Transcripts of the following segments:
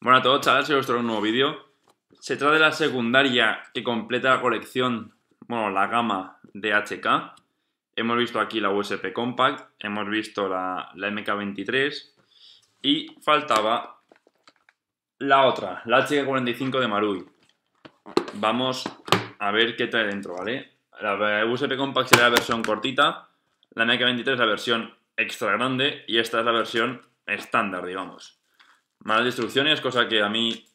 Bueno a todos chavales, os traigo un nuevo vídeo. Se trata de la secundaria que completa la colección, bueno, la gama de HK. Hemos visto aquí la USP Compact, hemos visto la, la MK23 y faltaba la otra, la HK45 de Marui. Vamos a ver qué trae dentro, ¿vale? La USP Compact será la versión cortita, la MK23 la versión extra grande y esta es la versión estándar, digamos. Más instrucciones, cosa que a mí,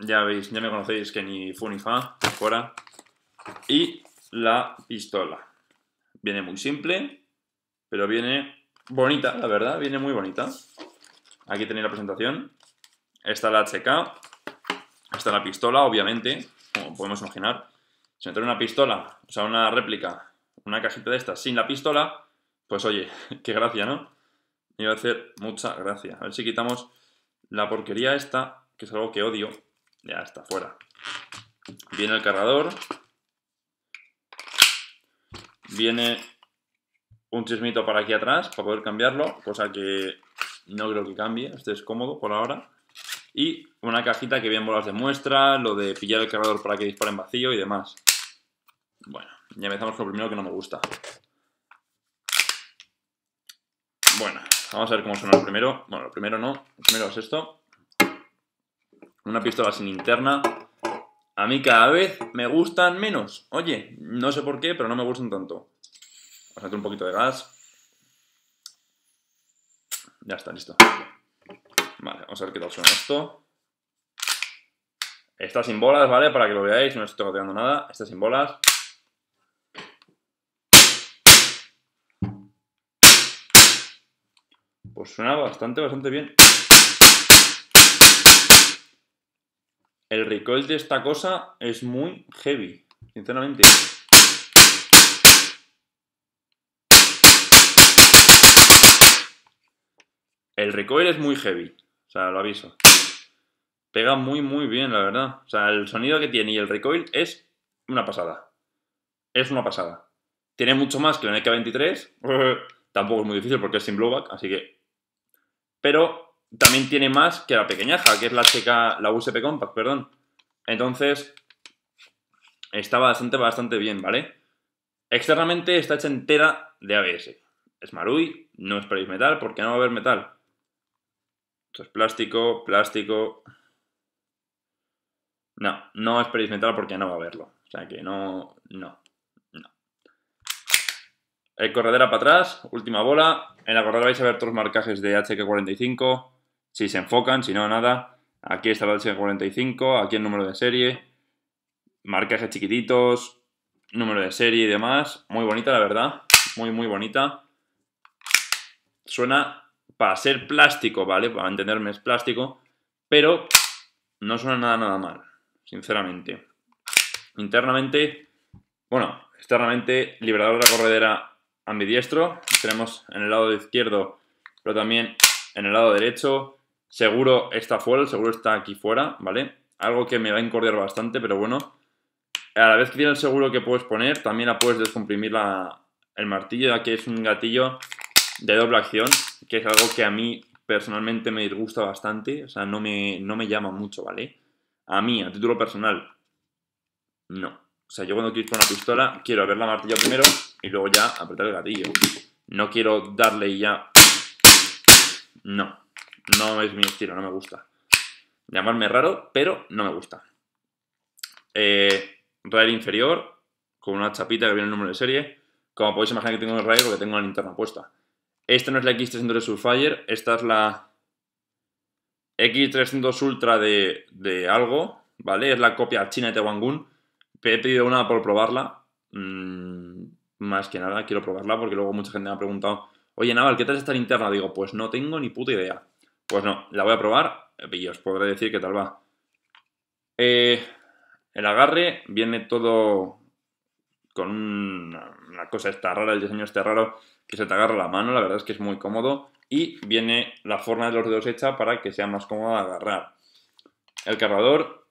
ya veis, ya me conocéis que ni fu ni fa, fuera. Y la pistola. Viene muy simple, pero viene bonita, la verdad, viene muy bonita. Aquí tenéis la presentación. Está la HK, está la pistola, obviamente, como podemos imaginar. Si me trae una pistola, o sea, una réplica, una cajita de estas sin la pistola, pues oye, qué gracia, ¿no? Iba a hacer mucha gracia. A ver si quitamos la porquería esta, que es algo que odio, ya está fuera. Viene el cargador. Viene un chismito para aquí atrás para poder cambiarlo, cosa que no creo que cambie, este es cómodo por ahora. Y una cajita que viene bolas de muestra, lo de pillar el cargador para que disparen vacío y demás. Bueno, ya empezamos con lo primero que no me gusta. Bueno, Vamos a ver cómo suena el primero. Bueno, lo primero no. El primero es esto. Una pistola sin interna. A mí cada vez me gustan menos. Oye, no sé por qué, pero no me gustan tanto. Vamos a meter un poquito de gas. Ya está, listo. Vale, vamos a ver qué tal suena esto. Está sin bolas, ¿vale? Para que lo veáis, no estoy tocando nada. Está sin bolas. suena bastante, bastante bien. El recoil de esta cosa es muy heavy, sinceramente. El recoil es muy heavy, o sea, lo aviso. Pega muy, muy bien, la verdad. O sea, el sonido que tiene y el recoil es una pasada. Es una pasada. Tiene mucho más que el NK23. Tampoco es muy difícil porque es sin blowback, así que pero también tiene más que la pequeñaja, que es la chica la USP Compact, perdón. Entonces, está bastante, bastante bien, ¿vale? Externamente está hecha entera de ABS. Es Marui, no esperéis metal porque no va a haber metal. Esto es plástico, plástico. No, no esperéis metal porque no va a haberlo. O sea que no, no. El eh, corredera para atrás, última bola. En la corredera vais a ver todos los marcajes de HK45, si se enfocan, si no, nada. Aquí está el HK45, aquí el número de serie, marcajes chiquititos, número de serie y demás. Muy bonita, la verdad, muy, muy bonita. Suena para ser plástico, ¿vale? Para entenderme es plástico, pero no suena nada, nada mal, sinceramente. Internamente, bueno, externamente, liberador de la corredera diestro, Tenemos en el lado izquierdo, pero también en el lado derecho. Seguro está fuera, el seguro está aquí fuera, ¿vale? Algo que me va a incordiar bastante, pero bueno. A la vez que tiene el seguro que puedes poner, también la puedes descomprimir la, el martillo, ya que es un gatillo de doble acción, que es algo que a mí personalmente me disgusta bastante, o sea, no me, no me llama mucho, ¿vale? A mí, a título personal, no. O sea, yo cuando quiero una pistola, quiero ver la martilla primero, y luego ya apretar el gatillo. No quiero darle y ya... No, no es mi estilo, no me gusta. Llamarme raro, pero no me gusta. Eh, rail inferior, con una chapita que viene el número de serie. Como podéis imaginar que tengo el rail porque tengo la linterna puesta. Esta no es la X300 de Surfire, esta es la X300 Ultra de, de algo, ¿vale? Es la copia china de Wangun. He pedido una por probarla. Mm, más que nada quiero probarla porque luego mucha gente me ha preguntado, oye Naval, ¿qué tal está interna? Digo, pues no tengo ni puta idea. Pues no, la voy a probar y os podré decir qué tal va. Eh, el agarre viene todo con una, cosa esta rara, el diseño este raro, que se te agarra la mano, la verdad es que es muy cómodo. Y viene la forma de los dedos hecha para que sea más cómodo agarrar. El cargador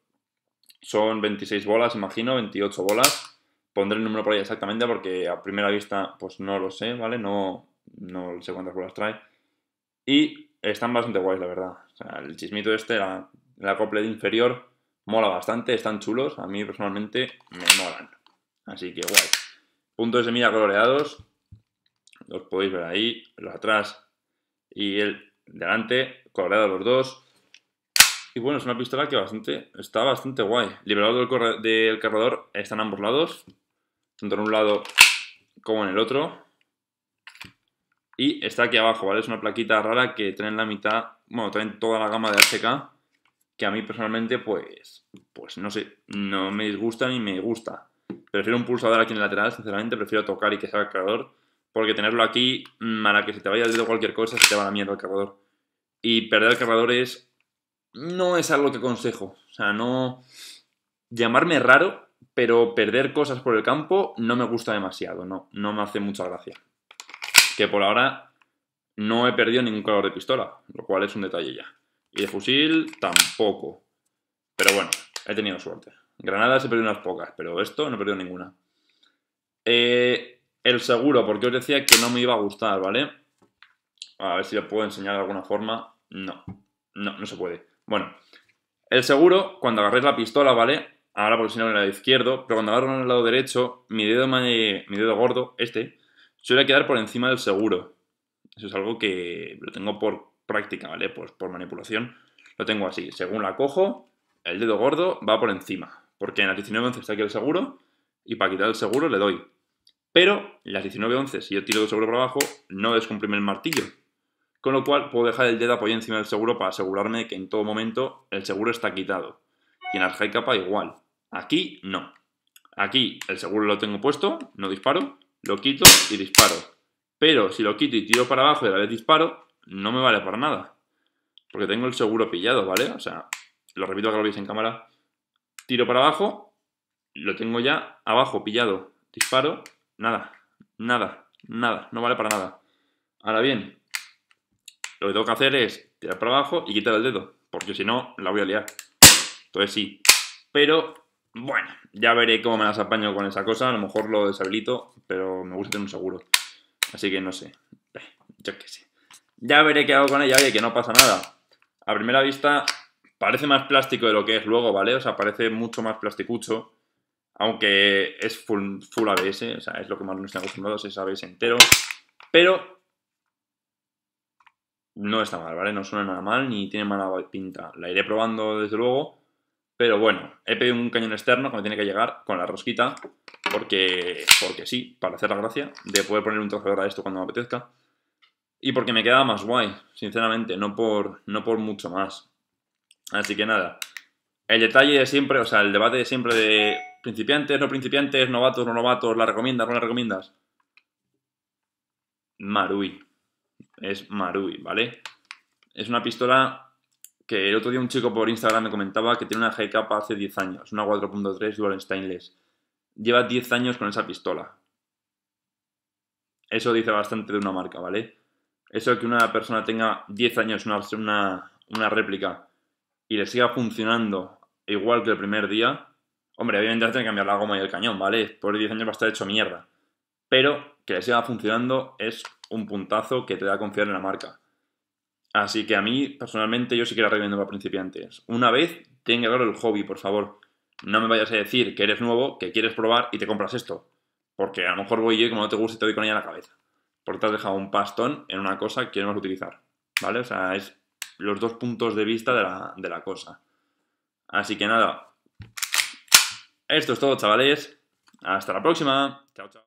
son 26 bolas, imagino, 28 bolas. Pondré el número por ahí exactamente porque a primera vista pues no lo sé, ¿vale? No, sé cuántas bolas trae. Y están bastante guays, la verdad. O sea, el chismito este, la, la de inferior, mola bastante, están chulos. A mí personalmente me molan. Así que guay. Puntos de semilla coloreados, los podéis ver ahí, los atrás y el delante, coloreados los dos. Y bueno, es una pistola que bastante, está bastante guay. liberado del, del cargador está en ambos lados tanto en un lado como en el otro. Y está aquí abajo, ¿vale? Es una plaquita rara que en la mitad, bueno, traen toda la gama de HK, que a mí personalmente, pues, pues no sé, no me disgusta ni me gusta. Prefiero un pulsador aquí en el lateral, sinceramente, prefiero tocar y que sea el cargador, porque tenerlo aquí, para que se te vaya el cualquier cosa, se te va la mierda el cargador. Y perder el cargador es... no es algo que aconsejo, o sea, no... Llamarme raro, pero perder cosas por el campo no me gusta demasiado, no, no me hace mucha gracia. Que por ahora no he perdido ningún calor de pistola, lo cual es un detalle ya. Y de fusil tampoco. Pero bueno, he tenido suerte. Granadas he perdido unas pocas, pero esto no he perdido ninguna. Eh, el seguro, porque os decía que no me iba a gustar, ¿vale? A ver si lo puedo enseñar de alguna forma. No, no, no se puede. Bueno, el seguro, cuando agarréis la pistola, ¿vale? ahora no en el lado izquierdo, pero cuando agarro en el lado derecho, mi dedo, gordo, este, suele quedar por encima del seguro. Eso es algo que lo tengo por práctica, ¿vale? Pues por manipulación. Lo tengo así. Según la cojo, el dedo gordo va por encima. Porque en las 19.11 está aquí el seguro y para quitar el seguro le doy. Pero en las 19.11, si yo tiro el seguro para abajo, no descomprime el martillo. Con lo cual puedo dejar el dedo apoyado encima del seguro para asegurarme que en todo momento el seguro está quitado. Y en high capa igual. Aquí no. Aquí el seguro lo tengo puesto, no disparo, lo quito y disparo. Pero si lo quito y tiro para abajo y a la vez disparo, no me vale para nada. Porque tengo el seguro pillado, ¿vale? O sea, lo repito que lo veis en cámara. Tiro para abajo, lo tengo ya abajo, pillado. Disparo, nada, nada, nada, no vale para nada. Ahora bien, lo que tengo que hacer es tirar para abajo y quitar el dedo. Porque si no, la voy a liar. Entonces sí. Pero bueno, ya veré cómo me las apaño con esa cosa. A lo mejor lo deshabilito, pero me gusta tener un seguro. Así que no sé. Eh, yo qué sé. Ya veré qué hago con ella, que no pasa nada. A primera vista parece más plástico de lo que es luego, ¿vale? O sea, parece mucho más plasticucho. Aunque es full, full ABS, o sea, es lo que más nos están acostumbrados, es ABS entero. Pero no está mal, ¿vale? No suena nada mal ni tiene mala pinta. La iré probando desde luego pero bueno, he pedido un cañón externo que me tiene que llegar con la rosquita, porque, porque sí, para hacer la gracia, de poder poner un trofeo a esto cuando me apetezca. Y porque me queda más guay, sinceramente, no por, no por mucho más. Así que nada, el detalle de siempre, o sea, el debate de siempre de principiantes, no principiantes, novatos, no novatos, la recomiendas, no la recomiendas. Marui. Es Marui, ¿vale? Es una pistola que el otro día un chico por Instagram me comentaba que tiene una GK hace 10 años, una 4.3 Dual Stainless. Lleva 10 años con esa pistola. Eso dice bastante de una marca, ¿vale? Eso que una persona tenga 10 años una, una, réplica y le siga funcionando igual que el primer día, hombre, obviamente va que cambiar la goma y el cañón, ¿vale? Por 10 años va a estar hecho mierda. Pero que le siga funcionando es un puntazo que te da confiar en la marca. Así que a mí, personalmente, yo sí que la recomiendo para principiantes. Una vez, tenga claro el hobby, por favor. No me vayas a decir que eres nuevo, que quieres probar y te compras esto. Porque a lo mejor voy yo y como no te gusta te doy con ella en la cabeza. Porque te has dejado un pastón en una cosa que no vas a utilizar. ¿Vale? O sea, es los dos puntos de vista de la, de la cosa. Así que nada. Esto es todo, chavales. Hasta la próxima. Chao, chao.